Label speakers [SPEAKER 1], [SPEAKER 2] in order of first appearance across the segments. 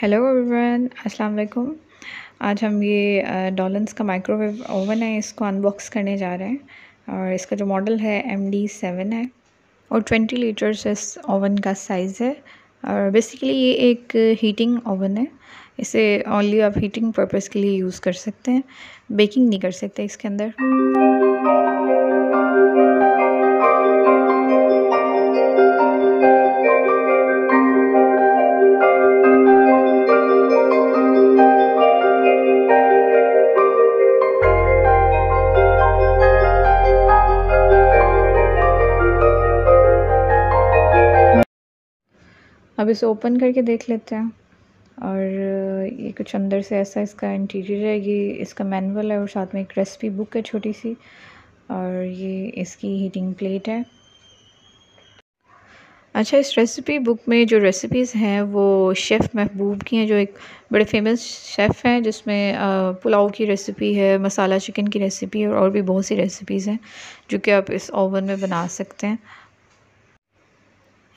[SPEAKER 1] hello everyone अस्सलाम वालेकुम आज हम ये डॉलन्स का माइक्रोवेव ओवन है इसको अनबॉक्स करने जा रहे हैं और इसका जो मॉडल है एम डी सेवन है और ट्वेंटी लीटर्स इस ओवन का साइज़ है और बेसिकली ये एक हीटिंग ओवन है इसे ओनली आप हीटिंग पर्पज़ के लिए यूज़ कर सकते हैं बेकिंग नहीं कर सकते इसके अंदर अब इसे ओपन करके देख लेते हैं और ये कुछ अंदर से ऐसा इसका इंटीरियर है ये इसका मैनुअल है और साथ में एक रेसिपी बुक है छोटी सी और ये इसकी हीटिंग प्लेट है अच्छा इस रेसिपी बुक में जो रेसिपीज़ हैं वो शेफ़ महबूब की हैं जो एक बड़े फेमस शेफ़ हैं जिसमें पुलाव की रेसिपी है मसाला चिकन की रेसिपी है और, और भी बहुत सी रेसिपीज़ हैं जो कि आप इस ओवन में बना सकते हैं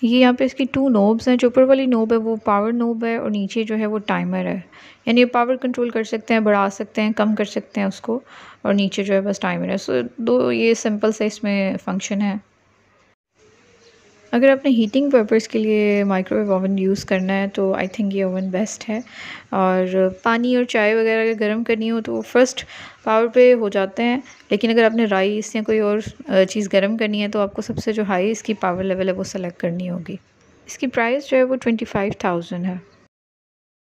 [SPEAKER 1] ये यहाँ पे इसकी टू नोब्स हैं जो ऊपर वाली नोब है वो पावर नोब है और नीचे जो है वो टाइमर है यानी पावर कंट्रोल कर सकते हैं बढ़ा सकते हैं कम कर सकते हैं उसको और नीचे जो है बस टाइमर है सो दो ये सिंपल से इसमें फंक्शन है अगर आपने हीटिंग पर्पज़ के लिए माइक्रोवेव ओवन यूज़ करना है तो आई थिंक ये ओवन बेस्ट है और पानी और चाय वगैरह अगर गर्म करनी हो तो फ़र्स्ट पावर पे हो जाते हैं लेकिन अगर आपने राइस या कोई और चीज़ गर्म करनी है तो आपको सबसे जो हाई इसकी पावर लेवल है वो सेलेक्ट करनी होगी इसकी प्राइस जो है वो ट्वेंटी फाइव थाउजेंड है